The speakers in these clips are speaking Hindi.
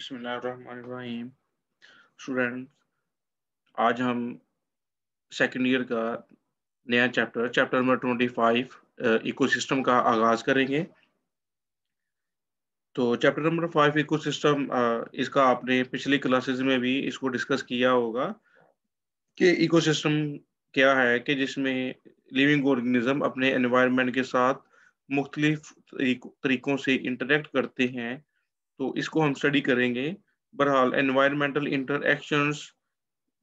बसमीम स्टूडेंट आज हम सेकेंड ईयर का नया chapter chapter number twenty five ecosystem का आगाज़ करेंगे तो चैप्टर नंबर फाइव इकोसिस्टम इसका आपने पिछली क्लासेस में भी इसको डिस्कस किया होगा कि इकोसिस्टम क्या है कि जिसमें लिविंग ऑर्गेनिज्म अपने एनवायरनमेंट के साथ मुख्तलिफ तरीकों से इंटरेक्ट करते हैं तो इसको हम स्टडी करेंगे बहरहाल एनवायरमेंटल इंटरक्शंस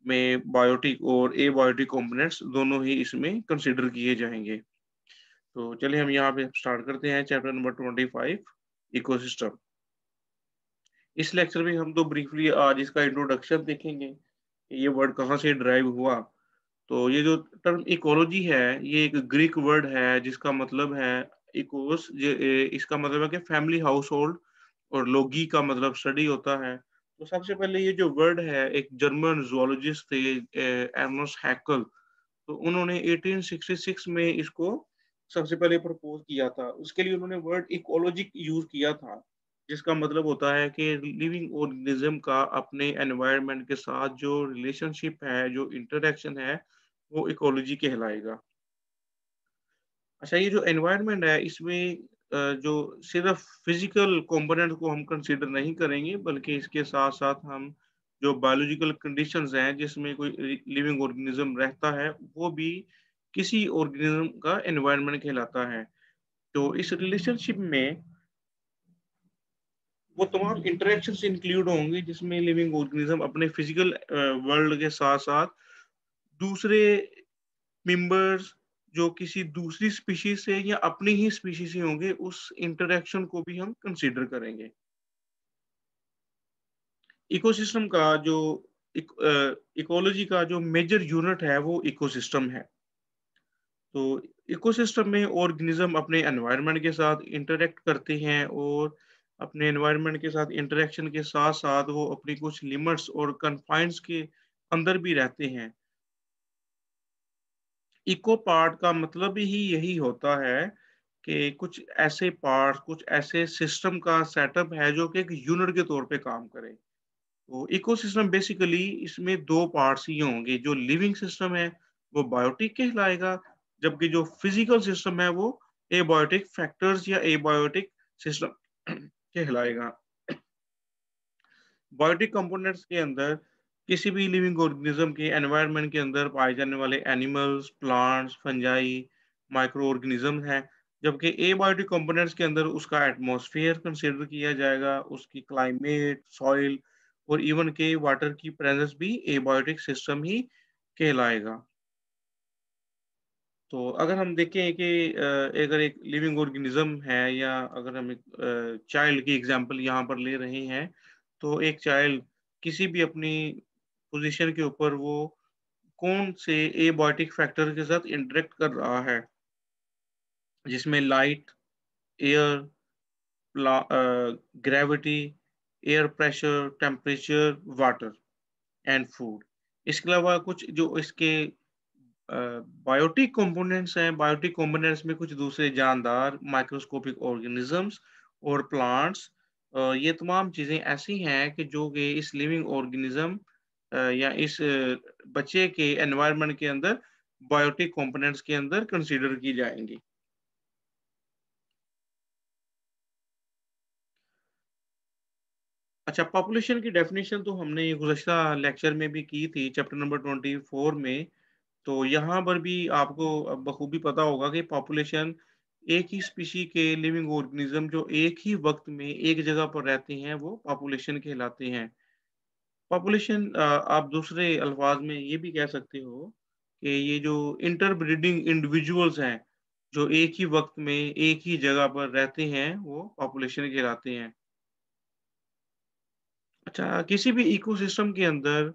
में बायोटिक और ए बायोटिक कॉम्पोनेंट्स दोनों ही इसमें कंसिडर किए जाएंगे तो चलिए हम यहाँ पे स्टार्ट करते हैं chapter number twenty five ecosystem इस लेक्चर में हम तो ब्रीफली आज इसका इंट्रोडक्शन देखेंगे ये वर्ड कहाँ से ड्राइव हुआ तो ये जो टर्म इकोलॉजी है ये एक ग्रीक वर्ड है जिसका मतलब है इकोस इसका मतलब है कि फैमिली हाउस होल्ड और लोगी का मतलब स्टडी होता है तो सबसे पहले ये जो वर्ड है एक जर्मन जोलॉजिस्ट थे एर्नोस हैकल तो उन्होंने 1866 में इसको सबसे पहले प्रपोज किया था उसके लिए उन्होंने वर्ड इकोलॉजिक यूज किया था जिसका मतलब होता है कि लिविंग ऑर्गेनिज्म का अपने एनवायरनमेंट के साथ जो रिलेशनशिप है जो इंटरेक्शन है वो इकोलॉजी कहलाएगा अच्छा ये जो एनवायरनमेंट है इसमें जो सिर्फ फिजिकल कंपोनेंट को हम कंसीडर नहीं करेंगे बल्कि इसके साथ साथ हम जो बायोलॉजिकल कंडीशंस हैं जिसमें कोई लिविंग ऑर्गेनिज्म रहता है वो भी किसी ऑर्गेनिज्म का एनवायरनमेंट कहलाता है तो इस रिलेशनशिप में वो तमाम इंटरेक्शंस इंक्लूड होंगे जिसमें लिविंग ऑर्गेनिज्म अपने फिजिकल वर्ल्ड के साथ साथ दूसरे मेंबर्स जो किसी दूसरी स्पीशीज से या अपनी ही स्पीशीज से होंगे उस इंटरेक्शन को भी हम कंसीडर करेंगे इकोसिस्टम का जो इकोलॉजी का जो मेजर यूनिट है वो इकोसिस्टम है तो इकोसिस्टम में ऑर्गेनिज्म अपने एनवायरनमेंट के साथ इंटरेक्ट करते हैं और अपने एनवायरनमेंट के साथ इंटरेक्शन के साथ साथ वो अपनी कुछ लिमिट्स और कन्फाइंस के अंदर भी रहते हैं इको पार्ट का मतलब ही यही होता है कि कुछ ऐसे पार्ट कुछ ऐसे सिस्टम का सेटअप है जो कि एक यूनिट के तौर पे काम करे तो इकोसिस्टम बेसिकली इसमें दो पार्ट्स ही होंगे जो लिविंग सिस्टम है वो बायोटिक कहलाएगा जबकि जो फिजिकल सिस्टम है वो एबायोटिक फैक्टर्स या एबायोटिक सिस्टम कहलाएगा बायोटिक कंपोनेंट्स के अंदर किसी भी लिविंग ऑर्गेनिज्म के एनवायरनमेंट के अंदर पाए जाने वाले animals plants fungi micro organism हैं जबकि ए बायोटिक कॉम्पोनेंट्स के अंदर उसका एटमोसफियर कंसिडर किया जाएगा उसकी क्लाइमेट सॉइल और इवन के वाटर की प्रेजेंस भी ए बायोटिक सिस्टम ही कहलाएगा तो अगर हम देखें कि अगर एक लिविंग ऑर्गेनिज्म है या अगर हम एक चाइल्ड की एग्जांपल यहाँ पर ले रहे हैं तो एक चाइल्ड किसी भी अपनी पोजीशन के ऊपर वो कौन से एबायोटिक फैक्टर के साथ इंटरेक्ट कर रहा है जिसमें light air gravity air pressure temperature water and food इसके अलावा कुछ जो इसके बायोटिक uh, कंपोनेंट्स हैं बायोटिक कंपोनेंट्स में कुछ दूसरे जानदार माइक्रोस्कोपिक ऑर्गेनिजम्स और प्लांट्स uh, ये तमाम चीज़ें ऐसी हैं कि जो कि इस लिविंग ऑर्गेनिज्म या इस बच्चे के एनवायरनमेंट के अंदर बायोटिक कंपोनेंट्स के अंदर कंसीडर की जाएंगी अच्छा पॉपुलेशन की डेफिनेशन तो हमने गुजशत लेक्चर में भी की थी चैप्टर नंबर ट्वेंटी फोर में तो यहाँ पर भी आपको बखूबी पता होगा कि पॉपुलेशन एक ही स्पीशी के लिविंग ऑर्गेनिज्म जो एक ही वक्त में एक जगह पर रहते हैं वो पॉपुलेशन कहलाते हैं पॉपुलेशन uh, आप दूसरे अल्फाज में ये भी कह सकते हो कि ये जो इंटरब्रीडिंग इंडिविजुअल्स हैं जो एक ही वक्त में एक ही जगह पर रहते हैं वो पॉपुलेशन कहलाते हैं अच्छा किसी भी इकोसिस्टम के अंदर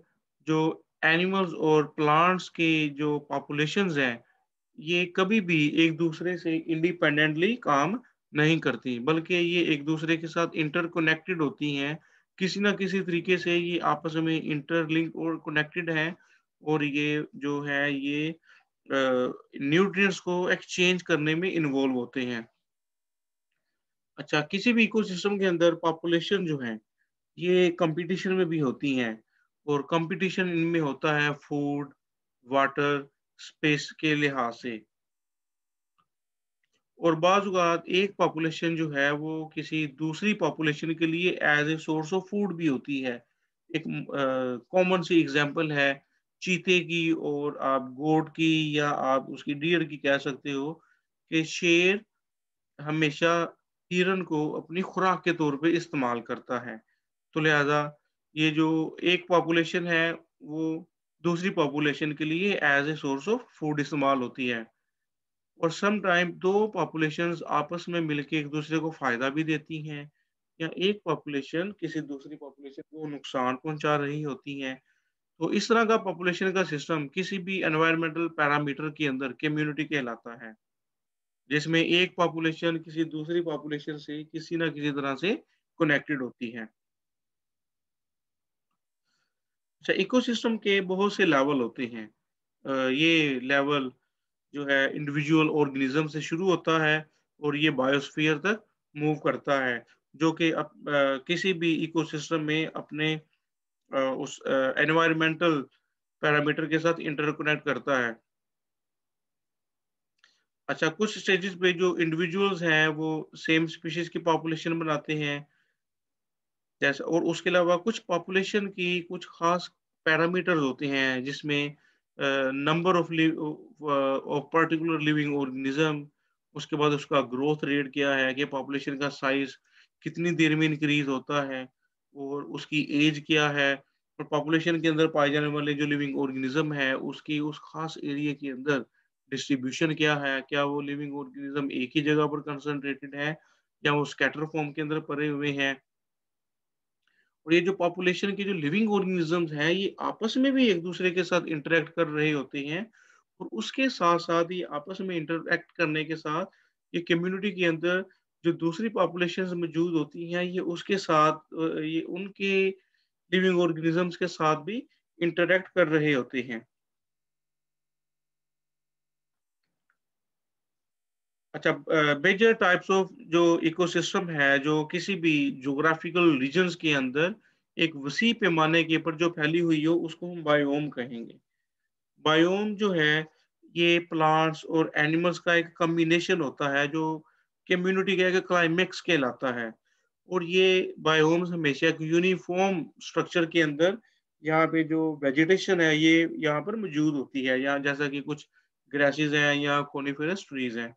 जो एनिमल्स और प्लांट्स के जो पॉपुलेशंस हैं ये कभी भी एक दूसरे से इंडिपेंडेंटली काम नहीं करती बल्कि ये एक दूसरे के साथ इंटरकनेक्टेड होती हैं किसी ना किसी तरीके से ये आपस में इंटरलिंक और कनेक्टेड हैं और ये जो है ये न्यूट्रिएंट्स को एक्सचेंज करने में इन्वॉल्व होते हैं अच्छा किसी भी इकोसिस्टम के अंदर पॉपुलेशन जो है ये कंपटीशन में भी होती हैं और कंपटीशन इनमें होता है फूड वाटर स्पेस के लिहाज से और बाज़ात एक पॉपुलेशन जो है वो किसी दूसरी पॉपुलेशन के लिए as a source of food भी होती है एक कॉमन सी एग्जांपल है चीते की और आप गोट की या आप उसकी डियर की कह सकते हो कि शेर हमेशा हिरन को अपनी खुराक के तौर पे इस्तेमाल करता है तो लिहाजा ये जो एक पॉपुलेशन है वो दूसरी पॉपुलेशन के लिए as a source of food इस्तेमाल होती है और टाइम दो पॉपुलेशन आपस में मिलके एक दूसरे को फायदा भी देती हैं या एक पॉपुलेशन किसी दूसरी पॉपुलेशन को नुकसान पहुंचा रही होती हैं तो इस तरह का पॉपुलेशन का सिस्टम किसी भी एनवायरमेंटल पैरामीटर के अंदर कम्युनिटी कहलाता है जिसमें एक पॉपुलेशन किसी दूसरी पॉपुलेशन से किसी ना किसी तरह से कनेक्टेड होती है अच्छा इकोसिस्टम के बहुत से लेवल होते हैं ये लेवल जो है इंडिविजुअल ऑर्गेनिज्म से शुरू होता है और ये बायोस्फीयर तक मूव करता है जो कि अप, किसी भी इकोसिस्टम में अपने आ, उस एनवायरमेंटल पैरामीटर के साथ इंटरकनेक्ट करता है अच्छा कुछ स्टेजेस पे जो इंडिविजुअल्स हैं वो सेम स्पीशीज की पॉपुलेशन बनाते हैं जैसे और उसके अलावा कुछ पॉपुलेशन की कुछ खास पैरामीटर्स होते हैं जिसमें number of of particular living organism उसके बाद उसका ग्रोथ रेट क्या है कि पॉपुलेशन का साइज कितनी देर में इंक्रीज होता है और उसकी एज क्या है और पॉपुलेशन के अंदर पाए जाने वाले जो लिविंग ऑर्गेनिज्म है उसकी उस खास एरिया के अंदर डिस्ट्रीब्यूशन क्या है क्या वो लिविंग ऑर्गेनिज्म एक ही जगह पर कंसंट्रेटेड है या वो स्कैटर फॉर्म के अंदर परे हुए हैं और ये जो पॉपुलेशन के जो लिविंग ऑर्गेनिजम्स हैं ये आपस में भी एक दूसरे के साथ इंटरेक्ट कर रहे होते हैं और उसके साथ साथ ये आपस में इंटरेक्ट करने के साथ ये कम्युनिटी के अंदर जो दूसरी पॉपुलेशन मौजूद होती हैं ये उसके साथ ये उनके लिविंग ऑर्गेनिजम्स के साथ भी इंटरेक्ट कर रहे होते हैं अच्छा मेजर टाइप्स ऑफ जो इकोसिस्टम है जो किसी भी जोग्राफिकल रीजन के अंदर एक वसी पैमाने के ऊपर जो फैली हुई हो उसको हम बायोम कहेंगे बायोम जो है ये प्लांट्स और एनिमल्स का एक कम्बिनेशन होता है जो कम्युनिटी का एक क्लाइमेक्स कहलाता है और ये बायोम्स हमेशा एक यूनिफॉर्म स्ट्रक्चर के अंदर यहाँ पे जो वेजिटेशन है ये यहाँ पर मौजूद होती है यहाँ जैसा कि कुछ ग्रेसिस हैं या कोनीफेरस ट्रीज हैं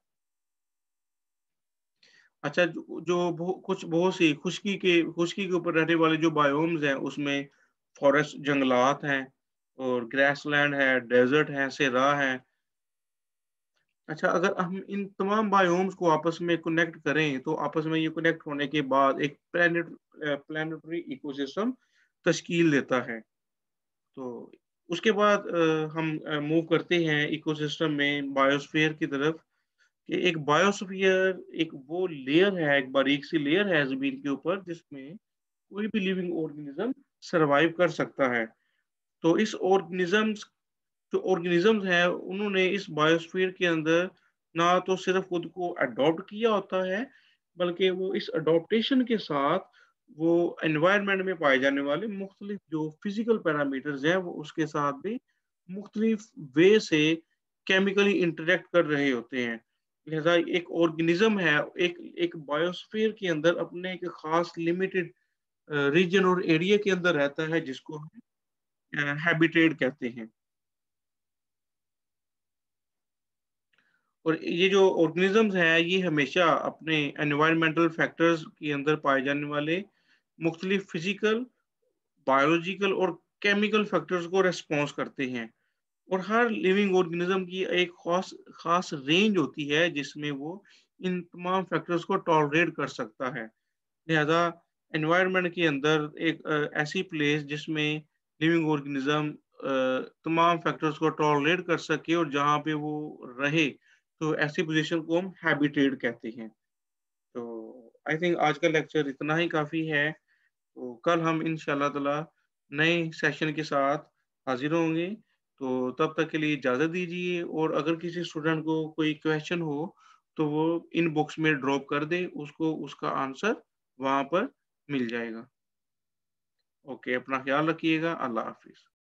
अच्छा जो, कुछ बहुत सी खुशकी के खुशकी के ऊपर रहने वाले जो बायोम्स हैं उसमें फॉरेस्ट जंगलात हैं और ग्रासलैंड है डेजर्ट है सेरा है अच्छा अगर हम इन तमाम बायोम्स को आपस में कनेक्ट करें तो आपस में ये कनेक्ट होने के बाद एक प्लानट प्लानटरी इकोसिस्टम तश्कील देता है तो उसके बाद हम मूव करते हैं इकोसिस्टम में बायोस्फीयर की तरफ कि एक बायोस्फीयर एक वो लेयर है एक बारीक सी लेयर है जमीन के ऊपर जिसमें कोई भी लिविंग ऑर्गेनिज्म सरवाइव कर सकता है तो इस ऑर्गेनिजम्स जो ऑर्गेनिजम्स हैं उन्होंने इस बायोस्फीयर के अंदर ना तो सिर्फ खुद को अडोप्ट किया होता है बल्कि वो इस अडोप्टेशन के साथ वो एनवायरमेंट में पाए जाने वाले मुख्तलिफ जो फिजिकल पैरामीटर्स हैं वो उसके साथ भी मुख्तलिफ वे से केमिकली इंटरेक्ट कर रहे होते हैं लिहाजा एक ऑर्गेनिज्म है एक एक बायोस्फीयर के अंदर अपने एक खास लिमिटेड रीजन और एरिया के अंदर रहता है जिसको हम हैबिटेट कहते हैं और ये जो ऑर्गेनिजम्स हैं ये हमेशा अपने एनवायरमेंटल फैक्टर्स के अंदर पाए जाने वाले मुख्तलिफ फिजिकल बायोलॉजिकल और केमिकल फैक्टर्स को रेस्पॉन्स करते हैं और हर लिविंग ऑर्गेनिज्म की एक खास खास रेंज होती है जिसमें वो इन तमाम फैक्टर्स को टॉलरेट कर सकता है लिहाजा एनवायरनमेंट के अंदर एक ऐसी प्लेस जिसमें लिविंग ऑर्गेनिज्म तमाम फैक्टर्स को टॉलरेट कर सके और जहाँ पे वो रहे तो ऐसी पोजीशन को हम हैबिटेट कहते हैं तो आई थिंक आज का लेक्चर इतना ही काफ़ी है तो कल हम इन ताला नए सेशन के साथ हाजिर होंगे तो तब तक के लिए इजाज़त दीजिए और अगर किसी स्टूडेंट को कोई क्वेश्चन हो तो वो इन बुक्स में ड्रॉप कर दे उसको उसका आंसर वहां पर मिल जाएगा ओके अपना ख्याल रखिएगा अल्लाह हाफिज़